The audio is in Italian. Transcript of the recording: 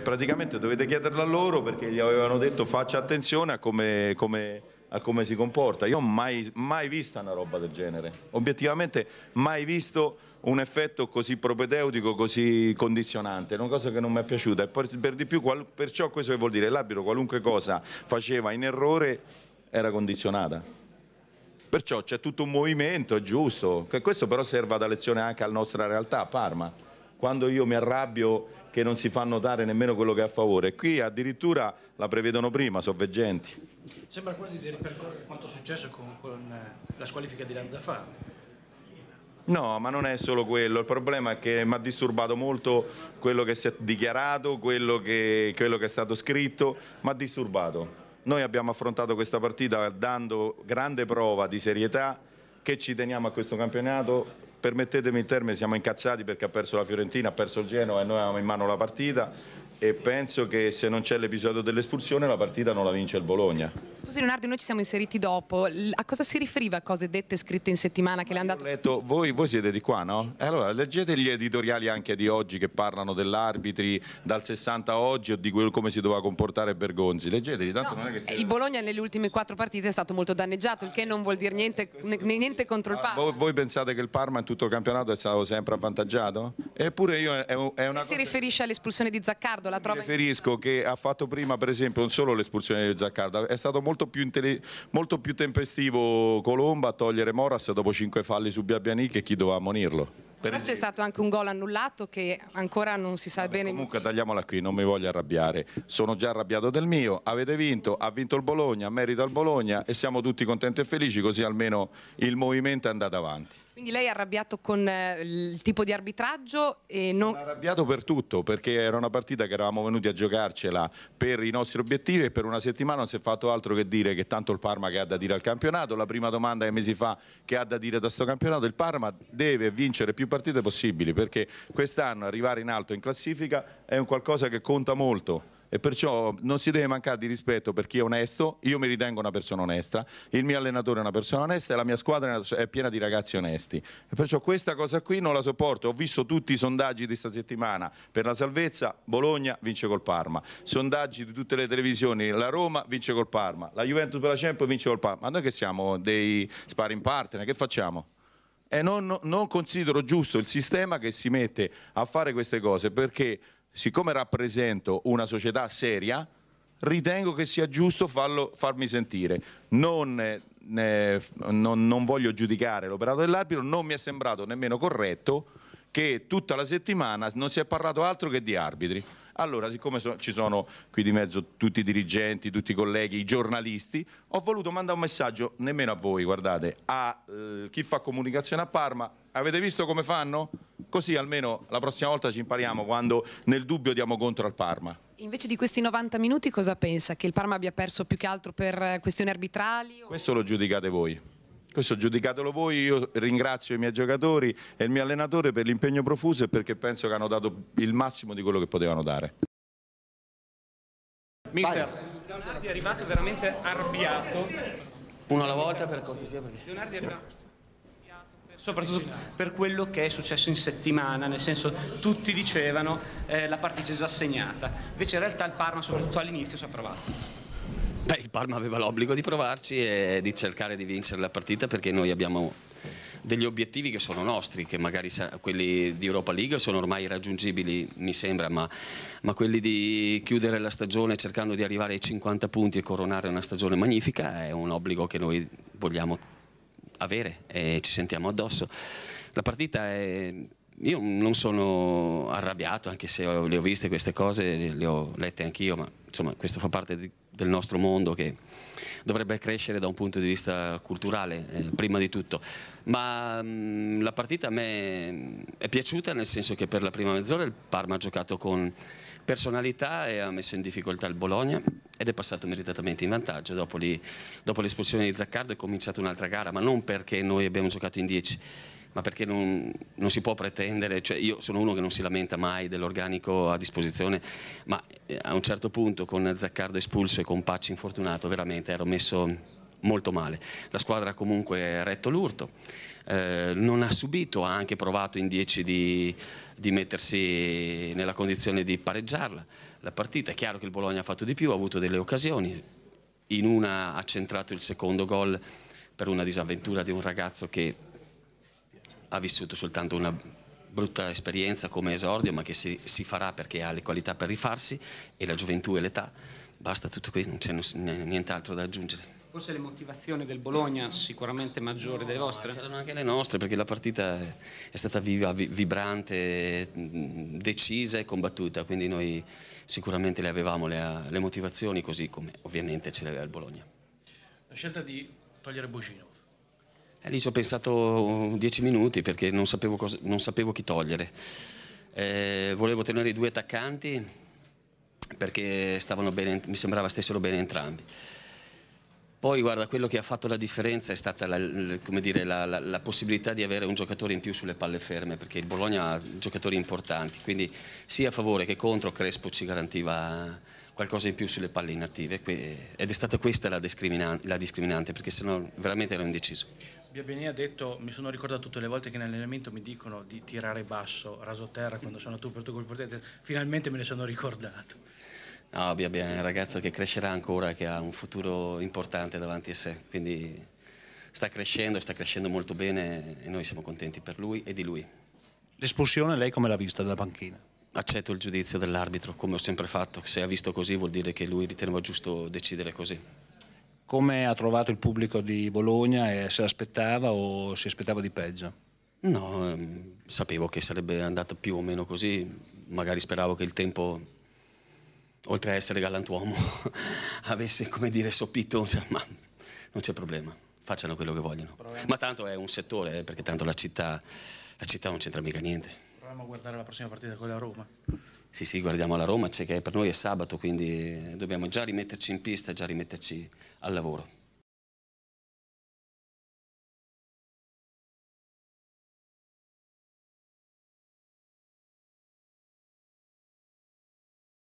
praticamente dovete chiederla a loro perché gli avevano detto faccia attenzione a come, come, a come si comporta. Io ho mai, mai vista una roba del genere, obiettivamente mai visto un effetto così propedeutico, così condizionante, una cosa che non mi è piaciuta e per, di più, qual, perciò questo che vuol dire l'abito qualunque cosa faceva in errore era condizionata. Perciò c'è tutto un movimento, è giusto, questo però serva da lezione anche alla nostra realtà, Parma. Quando io mi arrabbio che non si fa notare nemmeno quello che è a favore. Qui addirittura la prevedono prima, sovveggenti. Sembra quasi di ripercorrere quanto è successo con, con eh, la squalifica di Lanzafame. No, ma non è solo quello, il problema è che mi ha disturbato molto quello che si è dichiarato, quello che, quello che è stato scritto, mi ha disturbato. Noi abbiamo affrontato questa partita dando grande prova di serietà, che ci teniamo a questo campionato. Permettetemi il termine, siamo incazzati perché ha perso la Fiorentina, ha perso il Genoa e noi avevamo in mano la partita e penso che se non c'è l'episodio dell'espulsione la partita non la vince il Bologna. Scusi Leonardo, noi ci siamo inseriti dopo, a cosa si riferiva cose dette e scritte in settimana che le hanno dato? Letto, voi, voi, siete di qua, no? E allora leggete gli editoriali anche di oggi che parlano dell'arbitri dal 60 a oggi o di come si doveva comportare Bergonzi, leggeteli, tanto no, non è che... Il Bologna nelle ultime quattro partite è stato molto danneggiato, il che non vuol dire niente, niente contro il ah, Parma. voi, voi, pensate che il Parma in tutto il campionato è stato sempre avvantaggiato? Eppure io... È, è una cosa... Si riferisce all'espulsione di Zaccardo? Zaccardo la trova... Mi riferisco che ha fatto prima per esempio non solo l'espulsione di Zaccardo, è stato molto più, intele... molto più tempestivo Colomba a togliere Moras dopo cinque falli su Biabiani che chi doveva ammonirlo. Però c'è stato anche un gol annullato che ancora non si sa Vabbè, bene. Comunque tagliamola qui, non mi voglio arrabbiare. Sono già arrabbiato del mio, avete vinto, ha vinto il Bologna, merita il Bologna e siamo tutti contenti e felici così almeno il movimento è andato avanti. Quindi lei è arrabbiato con eh, il tipo di arbitraggio? E non... Sono arrabbiato per tutto, perché era una partita che eravamo venuti a giocarcela per i nostri obiettivi e per una settimana non si è fatto altro che dire che tanto il Parma che ha da dire al campionato, la prima domanda che mesi fa che ha da dire da questo campionato, il Parma deve vincere più partite possibili, perché quest'anno arrivare in alto in classifica è un qualcosa che conta molto e perciò non si deve mancare di rispetto per chi è onesto, io mi ritengo una persona onesta, il mio allenatore è una persona onesta e la mia squadra è piena di ragazzi onesti e perciò questa cosa qui non la sopporto, ho visto tutti i sondaggi di questa settimana per la salvezza, Bologna vince col Parma, sondaggi di tutte le televisioni, la Roma vince col Parma, la Juventus per la Champions vince col Parma, ma noi che siamo dei sparring partner, che facciamo? E non, non, considero giusto il sistema che si mette a fare queste cose perché siccome rappresento una società seria, ritengo che sia giusto farlo, farmi sentire. Non, eh, eh, non, non voglio giudicare l'operato dell'arbitro, non mi è sembrato nemmeno corretto che tutta la settimana non si è parlato altro che di arbitri. Allora, siccome so, ci sono qui di mezzo tutti i dirigenti, tutti i colleghi, i giornalisti, ho voluto mandare un messaggio, nemmeno a voi, guardate, a eh, chi fa comunicazione a Parma. Avete visto come fanno? così almeno la prossima volta ci impariamo quando nel dubbio diamo contro al Parma. Invece di questi 90 minuti cosa pensa? Che il Parma abbia perso più che altro per questioni arbitrali? O... Questo lo giudicate voi. Questo giudicatelo voi, io ringrazio i miei giocatori e il mio allenatore per l'impegno profuso e perché penso che hanno dato il massimo di quello che potevano dare. Mister, Leonardi è arrivato veramente arrabbiato. Uno alla volta per cortesia. Perché... Leonardi è arrivato... Soprattutto per quello che è successo in settimana, nel senso tutti dicevano eh, la già segnata, invece in realtà il Parma soprattutto all'inizio ci ha provato. Beh, il Parma aveva l'obbligo di provarci e di cercare di vincere la partita perché noi abbiamo degli obiettivi che sono nostri, che magari quelli di Europa League sono ormai raggiungibili, mi sembra, ma, ma, quelli di chiudere la stagione cercando di arrivare ai 50 punti e coronare una stagione magnifica è un obbligo che noi vogliamo avere e ci sentiamo addosso. La partita è io non sono arrabbiato, anche se le ho viste queste cose, le ho lette anch'io, ma insomma questo fa parte di, del nostro mondo che dovrebbe crescere da un punto di vista culturale, eh, prima di tutto. Ma mh, mm, la partita a me è piaciuta nel senso che per la prima mezz'ora il Parma ha giocato con personalità e ha messo in difficoltà il Bologna ed è passato meritatamente in vantaggio. Dopo, lì, dopo l'espulsione di Zaccardo è cominciata un'altra gara, ma non perché noi abbiamo giocato in 10, ma perché non, non, si può pretendere, cioè io sono uno che non si lamenta mai dell'organico a disposizione, ma eh, a un certo punto con Zaccardo espulso e con Pacci infortunato veramente ero messo molto male. La squadra ha comunque retto l'urto, eh, non ha subito, ha anche provato in 10 di, di, mettersi nella condizione di pareggiarla la partita. È chiaro che il Bologna ha fatto di più, ha avuto delle occasioni, in una ha centrato il secondo gol per una disavventura di un ragazzo che ha vissuto soltanto una brutta esperienza come esordio, ma che si, si farà perché ha le qualità per rifarsi e la gioventù e l'età. Basta tutto qui, non c'è nient'altro da aggiungere. Forse le motivazioni del Bologna sicuramente maggiori no, delle vostre? C'erano anche le nostre perché la partita è stata viva, vibrante, decisa e combattuta, quindi noi sicuramente le avevamo le, eh, le motivazioni così come ovviamente ce le aveva il Bologna. La scelta di togliere Bucinov? Eh, lì ci ho pensato uh, dieci minuti perché non sapevo, cosa, non sapevo chi togliere. Eh, volevo tenere i due attaccanti perché bene, mi sembrava stessero bene entrambi. Poi guarda, quello che ha fatto la differenza è stata la, dire, la, la, la, possibilità di avere un giocatore in più sulle palle ferme, perché il Bologna ha giocatori importanti, quindi sia a favore che contro Crespo ci garantiva qualcosa in più sulle palle inattive ed è stata questa la, discriminante, la discriminante perché sennò veramente ero indeciso. Biabini ha detto, mi sono ricordato tutte le volte che in allenamento mi dicono di tirare basso, raso terra quando sono tu per tu col portiere, finalmente me ne sono ricordato. No, abbiamo un ragazzo che crescerà ancora, che ha un futuro importante davanti a sé, quindi sta crescendo, sta crescendo molto bene e noi siamo contenti per lui e di lui. L'espulsione lei come l'ha vista dalla panchina? Accetto il giudizio dell'arbitro, come ho sempre fatto, se ha visto così vuol dire che lui riteneva giusto decidere così. Come ha trovato il pubblico di Bologna e se l'aspettava o si aspettava di peggio? No, ehm, sapevo che sarebbe andato più o meno così, magari speravo che il tempo oltre a essere galantuomo, avesse, come dire, soppito, cioè, ma non c'è problema, facciano quello che vogliono. Proviamo. Ma tanto è un settore, eh, perché tanto la città, la città non c'entra mica niente. Proviamo a guardare la prossima partita con la Roma. Sì, sì, guardiamo la Roma, c'è che per noi è sabato, quindi dobbiamo già rimetterci in pista, già rimetterci al lavoro.